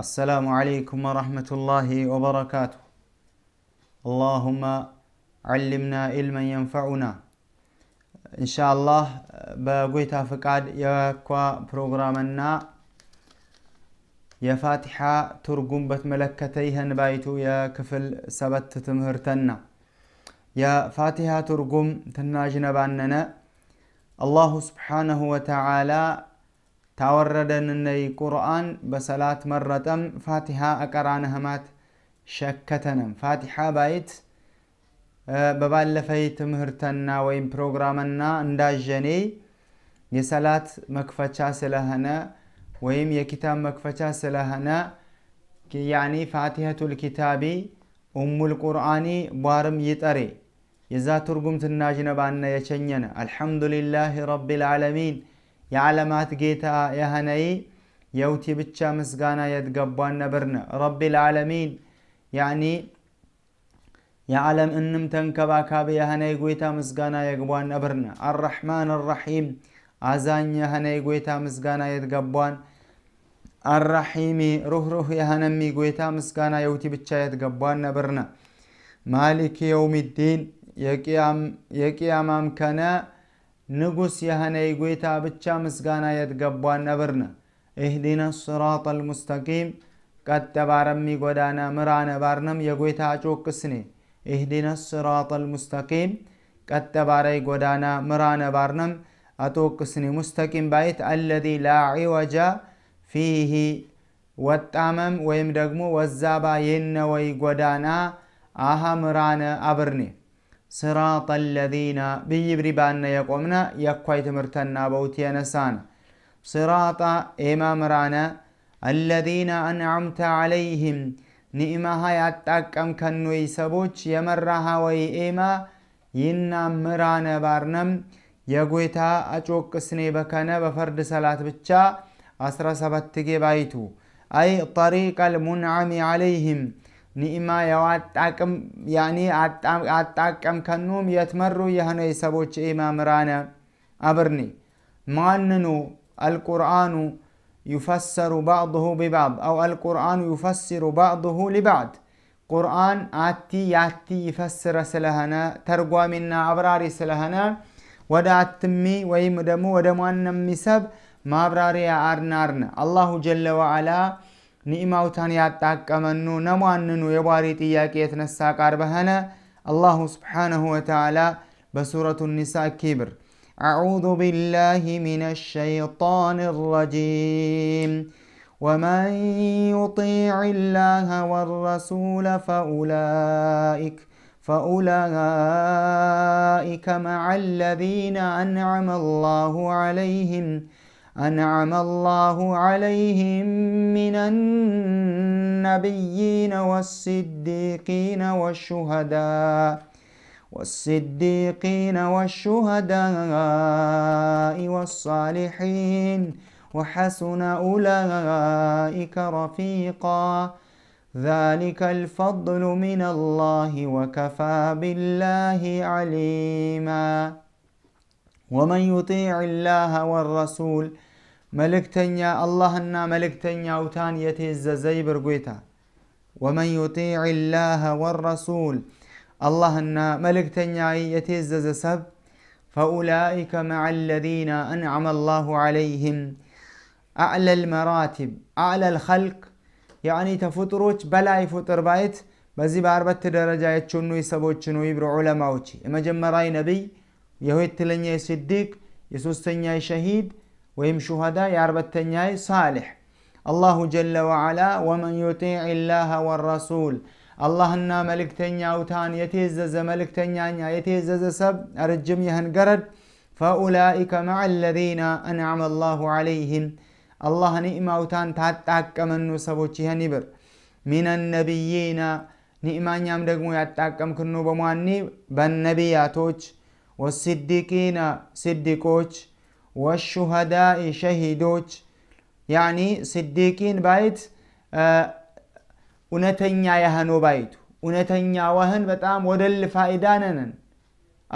السلام عليكم ورحمة الله وبركاته اللهم علمنا علما ينفعنا إن شاء الله بقيتها فقاد يكوى برنامجنا يا فاتحة ترقم بتملكتيها نبايتو يا كفل سبت تمهرتنا يا فاتحة ترجم تناجنا باننا الله سبحانه وتعالى تاوردنني قرآن بصلاة مرة فاتحة أقران همات شكتنا فاتحة بايت በባለፈይ ትምህርትና ወይም ፕሮግራምና እንዳጀኔ የሰላት መክፈቻ ስለሆነ ወይም የኪታብ መክፈቻ ስለሆነ ያኒ ፋቲሐቱል ኪታቢ ኡሙል ቁርአኒ ቧርም ይጠሬ የዛ ትርጉም ትናጅነባነ የቸኘነ አልሐምዱሊላህ ረቢል ዓለሚን የዓለማት ጌታ የህነይ የውቲ ብቻ ምስጋና የትገቧን ነበርነ ረቢ ልዓለሚን ያኒ የዓለም እንም ተንከባካቢ የህነይ ጎይታ ምስጋና የግቧን ነበርነ አራሕማን አራሒም አዛኝ የህነይ ጎይታ ምስጋና የትገቧን አራሒሚ ሩህሩህ የህነሚ ጎይታ ምስጋና የውቲ ብቻ የትገቧን ነበርነ ማሊክ የውም ዲን የቅያማም ከነ ንጉሥ የሆነ የጌታ ብቻ ምስጋና የትገቧ ነብርነ እህዲነ ስራጥ አልሙስተቂም ቀጥ ባረሚ ጎዳና ምራነ ባርነም የጌታ ጮቅስኔ እህዲነ ስራጥ አልሙስተቂም ቀጥ ባረይ ጎዳና ምራነ ባርነም አጦቅስኔ ሙስተቂም ባይት አለዚ ላ ዒወጃ ፊሂ ወጣመም ወይም ደግሞ ወዛባ የነወይ ጎዳና አሃ ምራነ አብርኔ ስራጣ ለዚነ ብይብሪ ባነ የቆምነ የኳይ ትምህርተና በውት የነሳነ ስራጣ ኤማምራነ አለዚነ አንዓምተ ዓለይህም ኒዕማሃ ያጣቀም ከኖይ ሰቦች የመራሃ ወይ ኤማ ይና ምራነ ባርነም የጎይታ አጮቅ በከነ በፈርድ ሰላት ብቻ 17 ጌ ባይቱ አይ ጠሪቀ ልሙንዓሚ ዓለይህም ኒኢማ ያው አጣቅም ያኒ አጣቀም ከኑም የትመሩ የሆነ የሰቦች ኢማምራነ አብርኒ ማንኑ القرآن يفسر بعضه ببعض أو القرآن يفسر بعضه لبعض قرآن آتي ياتي يفسر سلهنا ترقوا منا أبراري سلهنا ودا أتمي ويمدمو ودمو أنم مسب ما أبراري أرنارنا الله جل وعلا نئماوتان منو نمو أننو يباري تياك يتنساك عربهنا الله سبحانه وتعالى بسورة النساء كبر أعوذ بالله من الشيطان الرجيم ومن يطيع الله والرسول فأولئك فأولئك مع الذين أنعم الله عليهم أنعم الله عليهم من النبيين والصديقين والشهداء والصديقين والشهداء والصالحين وحسن أولئك رفيقا ذلك الفضل من الله وكفى بالله عليماً ومن يطيع الله والرسول ملك تنيا الله ملكتنيا ملك تنيا وتان يتيز زي برقويتا ومن يطيع الله والرسول الله ملك تنيا ملكتنيا يتيز سب فأولئك مع الذين أنعم الله عليهم أعلى المراتب أعلى الخلق يعني تفطروك بلا يفطر بيت بزي باربت درجة شنو يسبوك يبرو علماوك إما جمراي نبي يهويت تلنيا صديق يسوس تنيا شهيد ويم شهداء يارب التنيا صالح الله جل وعلا ومن يطيع الله والرسول الله النا ملك تنيا وتان يتيزز ملك تنيا يتيزز سب أرجم يهن قرد فأولئك مع الذين أنعم الله عليهم الله نئم أوتان تاتاك من نسبوتيها نبر من النبيين نئمان يامدقمو يتاك أم كنو بمواني بالنبيات ወስዲቂና ስዲቆች፣ ወሹሃዳኢ ሸሂዶች ያኒ ስዲቂን ባይት እውነተኛ ያህኖ ባይቱ እውነተኛ ዋህን በጣም ወደል ፋኢዳ ነነን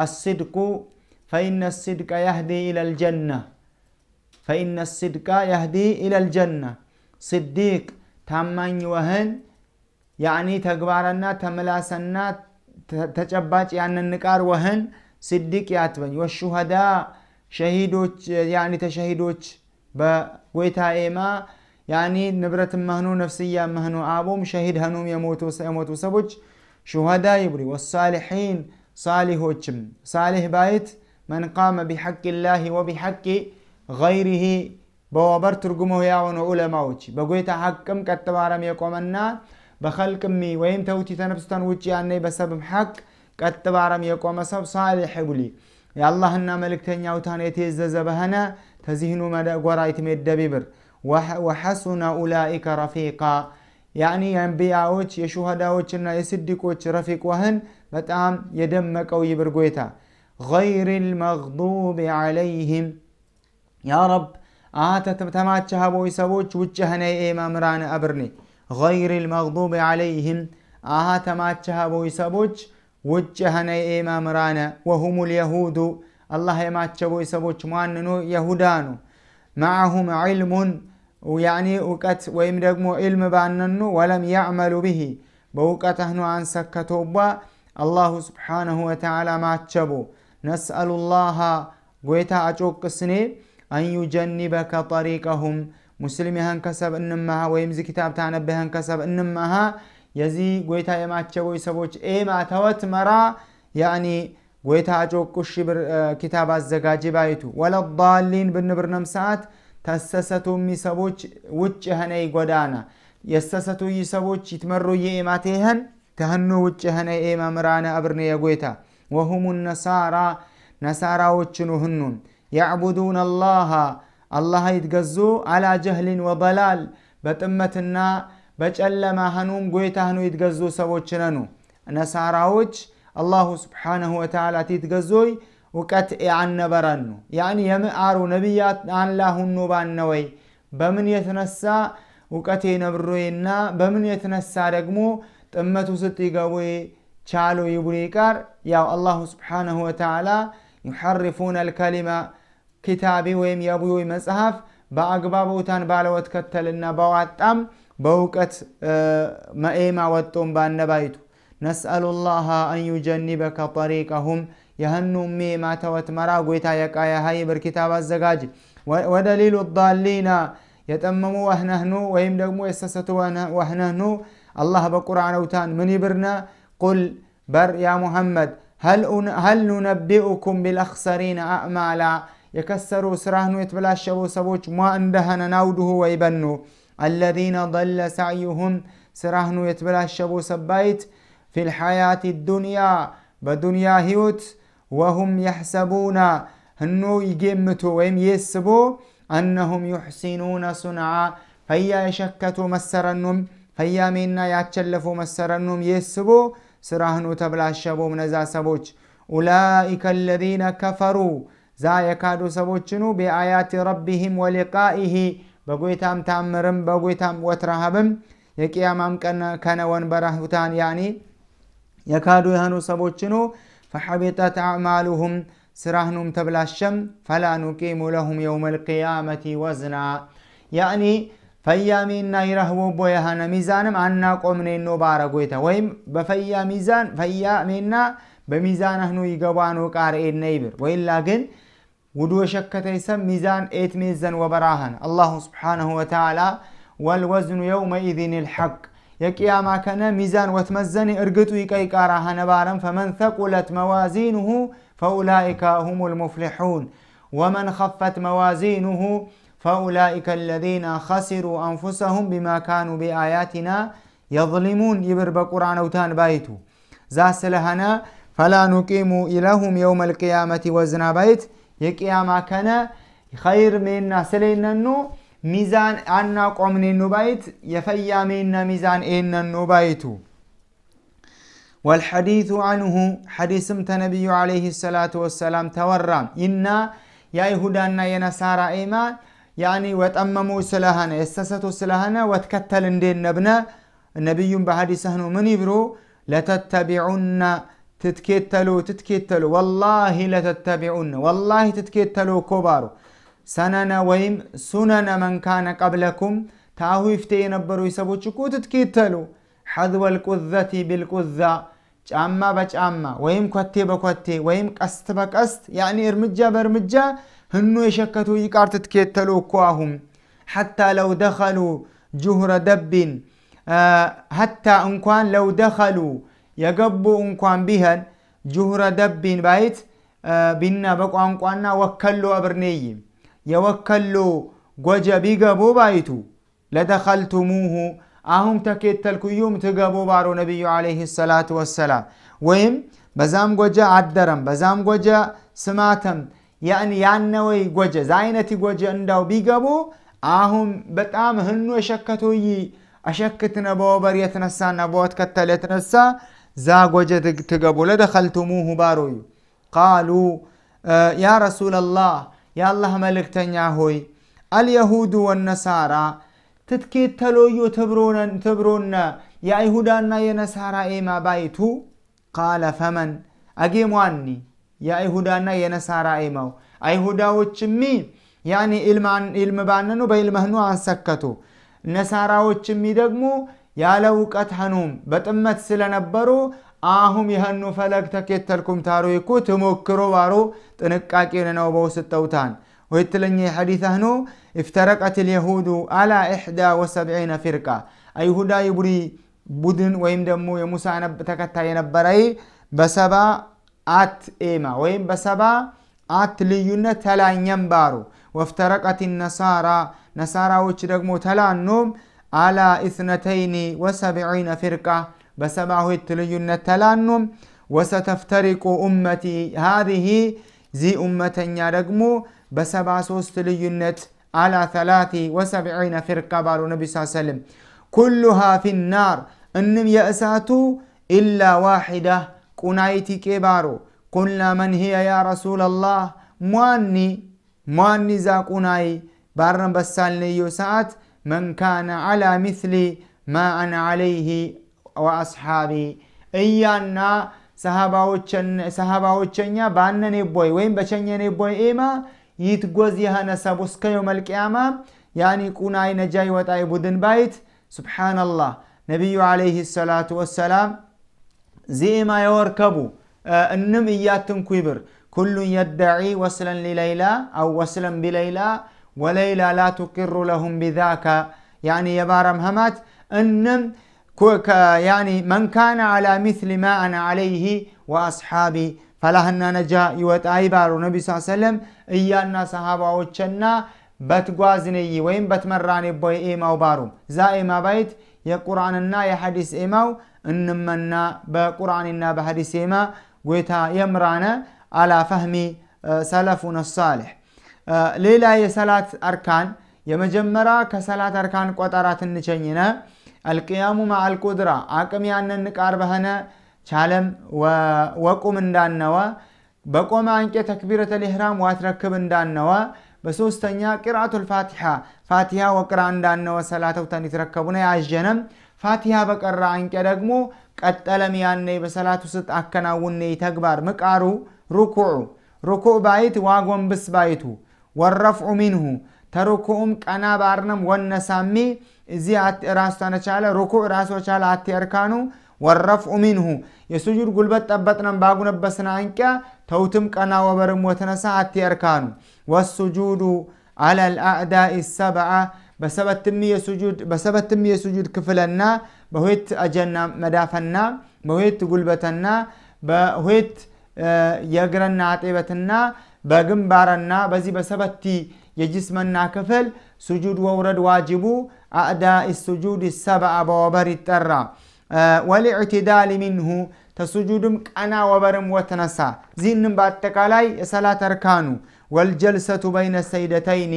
አስድቁ ፈኢነ ስድቀ ያህዲ ኢለልጀና ፈኢነ ስድቃ ያህዲ ኢለልጀና ስዲቅ ታማኝ ወህን ያኒ ተግባርና ተመላሰና ተጨባጭ ያንን ንቃር ወህን صدق ياتبن والشهداء شهيدوች يعني ተሸሂዶች በጎይታ ኤማ ያኒ ንብረት መህኑ ነፍስያ መህኑ አቦም ሸሂድ ህኑም የሞቱ ሰዎች ሹሃዳ ይብሪ ወሳሊሒን ሳሊሆችም ሳሊህ ባይት መን ቃመ ቢሐቅ ላህ ወቢሐቂ ገይሪህ በወበር ትርጉሞ ያሆኑ ዑለማዎች በጎይታ ሐቅም ቀጥ ባረም የቆመና በኸልቅሚ ወይም ተውቲ ተነፍስተን ውጭ ያነ በሰብም ሐቅ كتبارم يقوم سب صالح يقولي يا الله إن ملك تاني أو تاني تيزز بهنا تزهنو مدى قرأت مدى ببر وحسن أولئك رفيقا يعني ينبيا وش يشهد وش إن يسدك وش رفيق وهن بتأم يدمك أو يبرقويتا غير المغضوب عليهم يا رب آتا تمتمات شهب ويسابوش وجهنا إيما مران أبرني غير المغضوب عليهم آتا تمات شهب ويسابوش ውጭ የሆነ የኢማምራነ ወሁሙል የሁዱ አላህ የማቸቦች ሰቦች ማንኑ የሁዳኑ ማዓሁም ዒልሙን ያኒ እውቀት ወይም ደግሞ ዒልም ባነኑ ወለም ያዕመሉ ብሂ በእውቀተህኑ አንሰከቶቧ አላሁ ስብሓነሁ ወተዓላ ማቸቦ ነስአሉ ላሃ ጎይታ አጮቅስኔ አንዩጀኒበከ ጠሪቀሁም ሙስሊም የህንከሰብ እንመሃ ወይም ዚ ኪታብ ታነበ የህንከሰብ እንመሃ የዚህ ጎይታ የማቸቦች ሰዎች ኤ ማተወት መራ ያኒ ጎይታ አጮቁሽ ኪታብ አዘጋጅ ባይቱ ወለዳሊን ብንብርነም ሰዓት ተሰሰቱ ሰዎች ውጭ የሆነይ ጎዳና የሰሰቱ ሰዎች ይትመሩ የኤማት ይህን ተህኑ ውጭ የሆነ ኤመምራነ አብርነ የጎይታ ወሁሙ ነሳራ ነሳራዎችኑ ህኑን ያዕቡዱን አላሃ አላህ ይትገዙ አላ ጀህሊን ወበላል በጥመትና በጨለማ ሀኑም ጎይታ ህኑ ይትገዙ ሰዎች ነኑ ነሳራዎች አላሁ ስብሓንሁ ወተላ ትትገዞይ እውቀት ያነበረኑ ያን የምአሩ ነቢያት አንላ ባነወይ በምን የተነሳ እውቀቴ ነብሮዬና በምን የተነሳ ደግሞ ጥመቱ ስጥ ይገቡዬ ቻሎ ይቡኔ ቃር ያው አላሁ ስብሓንሁ ወተላ ዩሐርፉነ ልከሊማ ኪታቢ ወይም የቡዮይ መጽሐፍ በአግባቦታን ባለወትከተልና በዋጣም بوكت ما ايما واتوم بان نسأل الله أن يجنبك طريقهم يهنم مي ما توت مراقويتا يكايا هاي بركتاب الزقاج ودليل الضالين يتمموا وهنهنو ويمدموا يسستوا وهنهنو الله بقرآن أوتان من يبرنا قل بر يا محمد هل هل ننبئكم بالأخسرين أعمالا يكسروا سرهنو يتبلاشوا سبوش ما اندهن نوده ويبنو الذين ضل سعيهم سرهنو يتبلاشبو سبايت في الحياة الدنيا بدنيا هيوت وهم يحسبون هنو يجمتو ويم يسبو أنهم يحسنون صنعا فيا يشكتو مسرنم فيا منا يتشلفو مسرنم يسبو سرهنو تبلاشبو من ذا سبوج أولئك الذين كفروا زا يكادو سبوجنو بآيات ربهم ولقائه በጎይታም ታምርም በጎይታም ወትረሃብም የቅያማም ቀን ከነ ሁታን ያኒ የካዱ የህኑ ሰቦችኑ ፈሐቢጠት አዕማሉሁም ስራህኑም ተብላሸም ፈላ ኑቂሙ ለሁም የውም ልቅያመቲ ወዝና ያኒ ፈያሜና ይረህቦቦ የሃነ ሚዛንም አናቆምኔኖ ባረ ጎይታ ወይም በፈያ ሚዛን ፈያሜና በሚዛን ህኑ ይገባኑ ቃርኤነ ይብር ወይላ ግን ودو شكة يسم ميزان ايت ميزان وبراهن الله سبحانه وتعالى والوزن يومئذ الحق يقياما كان ميزان وتمزن ارغتو يقيق راهن بارم فمن ثقلت موازينه فأولئك هم المفلحون ومن خفت موازينه فأولئك الذين خسروا أنفسهم بما كانوا بآياتنا يظلمون يبر بقرآن وتان بايتو ذا سلهنا فلا نقيم لهم يوم القيامة وزنا بيت من የቅያማ ከነ ኸይር أنا ስለይነኑ ሚዛን بيت ባይት من ሜና ሚዛን ኤነኑ بيتو والحديث عنه حديث تنبي عليه الصلاة والسلام تورى إنا يا يهودانا يا نصارى إيمان يعني وتأمموا سلهنا استستوا سلهنا وتكتل دين نبنا النبي بحديثه من يبرو لتتبعن تتكتلوا تتكتلوا والله لا تتبعون والله تتكتلوا كبارو سننا ويم سنن من كان قبلكم تاهو يفتين برو يسبو تشكو تتكتلوا حذو الكذة بالكذة جاما بجاما ويم كتي بكتي ويم قست بقست يعني ارمجا برمجا هنو يشكتو يكار تتكتلوا كواهم حتى لو دخلوا جهر دبين آه حتى انكوان لو دخلوا የገቡ እንኳን ቢሄን ጁሁረ ደቢን ባይት ቢና በቋንቋና ወከሎ አብርኔይ የወከሎ ጎጀ ቢገቡ ባይቱ ለተኸልቱሙሁ አሁን ተኬተልኩዩም ትገቡ ባሮ ነቢዩ ዓለይህ ሰላት ወሰላም ወይም በዛም ጎጀ አደረም በዛም ጎጀ ስማተም ያነ ወይ ጎጀ ዛይነቲ ጎጀ እንዳው ቢገቡ አሁን በጣም ህኑ የሸከቶይ አሸክትነ በወበር የተነሳና በወትከተል የተነሳ ዛ ጎጀ ትገቡ ለደኸልትሙሁ haltumuhu እዩ ቃሉ ያ ረሱለላህ የአላህ መልእክተኛ ሆይ አልየሁዱ ወነሳራ ትትኬት ትብሮነ የአይሁዳና የነሳራ ኤማ ባይቱ ቃለ ፈመን አጌሟኒ የአይሁዳና የነሳራ ኤማው አይሁዳዎችሚ ያኒ ኢልም ባነኑ በኢልመህኑ አንሰከቱ ነሳራዎችሚ ደግሞ ያለ እውቀት ሀኑም በጥመት ስለነበሩ አሁም የህኑ ፈለግ ተኬተልኩም ታሩ ይኩ ትሞክሮ ባሩ ጥንቃቄ ነው በውስጠውታን ወይትለኝ ሐዲት ህኑ ልየሁዱ አላ እሕዳ ወሰብዒነ ፊርቃ አይሁዳ ይቡሪ ቡድን ወይም ደግሞ የሙሳ ተከታይ የነበረይ በሰባ አት ኤማ ወይም በሰባ አት ልዩነት ተላኘም ባሩ ወፍተረቀት ነሳራ ነሳራዎች ደግሞ ተላኖም على اثنتين وسبعين فرقة بسبعه التليون تلانم وستفترق أمتي هذه زي أمتنا رقمو بسبع سوس تليون على ثلاث وسبعين فرقة بارو نبي صلى الله عليه وسلم كلها في النار إنم يأساتو إلا واحدة كنايتي كبارو قلنا من هي يا رسول الله مواني مواني زا كناي بارن بسالني يو ساعت መን ካነ ዓላ ሚስሊ ማ አነ ዓለይህ ወአስሓቢ እያና ሰሃባዎቸኛ ባነኔ ቦይ ወይም በቸኘኔ ቦይ ኤማ ይትጎዝ የኸነ ሰብ እስከ የውመል ቅያማ ያኒ ቁናይ ነጃይ ወጣይ ቡድን ባይት ስብሓናላህ ነቢዩ ዓለይህ ሰላቱ ወሰላም ዚኢማ የወርከቡ እንም እያትንኩ ይብር ኩሉን የደዒ ወስለን ሊለይላ አው ወስለን ቢለይላ وليلى لا تقر لهم بذاك يعني يبارم همات أنم يعني من كان على مثل ما أنا عليه وأصحابي فلهن نجا يوت آيبار نبي صلى الله عليه وسلم إيانا صحابة وچنا بتጓዝንይ ወይም በትመራኒ ቦይ ኤማው ባሩ ዛ ኤማ ባይት የቁርአንና የሐዲስ ኤማው እንመና በቁርአንና በሐዲስ ኤማ ጎይታ يمرانا على فهم آه، سلفنا الصالح ሌላ የሰላት አርካን የመጀመሪያ ከሰላት አርካን ቆጠራ ትንቸኝነ አልቅያሙ ማአልቁድራ አቅም ያንን ቃር በህነ ቻለም ወቁም እንዳነወ በቆመ አንቄ ተክቢረተ ልህራም ዋትረክብ እንዳነወ በሶስተኛ ቅርአቱል ፋቲሓ ፋቲሓ ወቅራ እንዳነወ ሰላተውተን ይትረከቡነ ያጀነም ፋቲሃ በቀራ አንቄ ደግሞ ቀጠለም ያነይ በሰላት ስጥ አከናውነይ ተግባር ምቃሩ ሩኩዑ ሩኩዕ ባይት ዋጎንብስ ባይቱ والرفع منه تركهم كنا بارنم والنسامي زي راسو أنا شالا ركوع راسو شالا عتي أركانو والرفع منه يسجد قلبة أبتنا باقنا بسنا عنك توتم كنا وبرم وتنسى عتي أركانو والسجود على الأعداء السبعة بسبب تمية سجود بسبب تمية سجود كفلنا بهيت أجنا مدافنا بهيت قلبتنا بهيت يقرنا عطيبتنا በግንባርና በዚህ በሰበቲ የጅስምና ክፍል ስጁድ ወውረድ ዋጅቡ አዕዳ ስጁድ ሰብአ በወበር ይጠራ ወሊዕትዳል ሚንሁ ተስጁድም ቀና ወበርም ወተነሳ ዚህንም በአጠቃላይ የሰላት እርካኑ ወልጀልሰቱ በይነ ሰይደተይኒ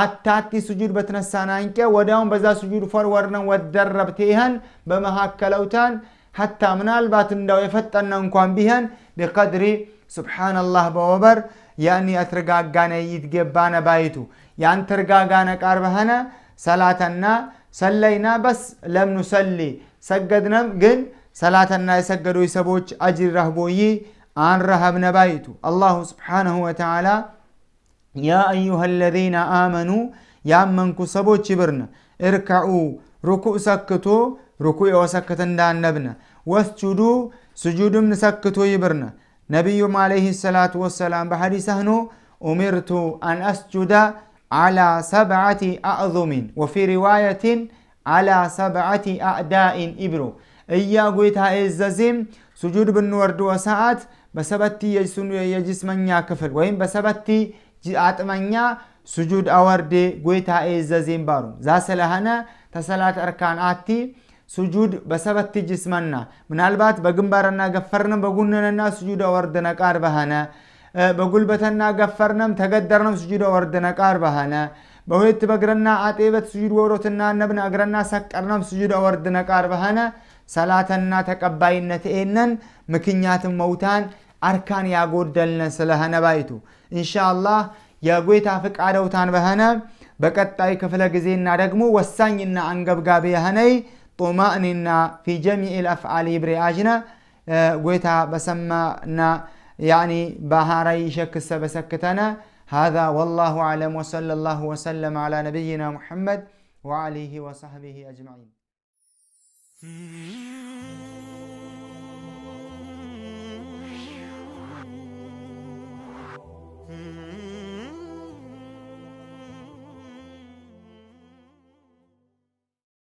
አታቲ ስጁድ በተነሳን አንቄ ወዲያውም በዛ ስጁድ ፈርወርነን ወደረብ ቴህን በመካከለውታን ሐታ ምናልባት እንዳው የፈጠነ እንኳን ቢህን ቢቀድሪ ስብሓናላህ በወበር ያን የተረጋጋነ ይትገባነ ባይቱ ያን ተረጋጋነ ቃርበኸነ ሰላተና ሰለይና በስ ለምኑ ሰሊ ሰገድነም ግን ሰላተና የሰገዱ ሰቦች አጅር ረህቦይ አንረሀብነ ባይቱ አላሁ ስብሓነሁ ወተዓላ ያ አዩሃ ለዚነ አመኑ ያመንኩ ሰቦች ይብርነ እርካዑ ርኩዕ ሰክቶ ርኩዕ የወሰክት እንዳነብነ ወስጁዱ ስጁድም ንሰክቶ ይብርነ نبي عليه الصلاة والسلام بحديثه هنو أمرت أن أسجد على سبعة أعظم وفي رواية على سبعة أعداء إبرو إيا قويتها إزازم سجود بالنورد وساعات بسبتي يجسن يجسمنيا كفر وين بسبتي جاتمنيا سجود أورد قويتها إزازم بارو زاسل هنا تسلات أركان آتي ስጁድ በሰበት ጅስመና ምናልባት በግንባርና ገፈርንም በጉንንና ሱጁድ ወርድነ ቃር በሃነ በጉልበተና ገፈርንም ተገደርንም ሱጁድ ወርድነ ቃር በሃነ በሁለት በግረና አጤበት ሱጁድ ወሮትና ነብን እግረና ሰቀርንም ሱጁድ ወርድነ ቃር በሃነ ሰላተና ተቀባይነት ኤነን ምክንያትም መውታን አርካን ያጎደልነ ስለሆነ ባይቱ እንሻአላህ የጎይታ ፍቃደውታን በሆነ በቀጣይ ክፍለ ጊዜና ደግሞ ወሳኝና አንገብጋቢ የሆነይ طمأننا في جميع الأفعال برياجنا آه، قويتا بسمنا يعني بهاري شك سبسكتنا هذا والله أعلم وصلى الله وسلم على نبينا محمد وعليه وصحبه أجمعين hmm.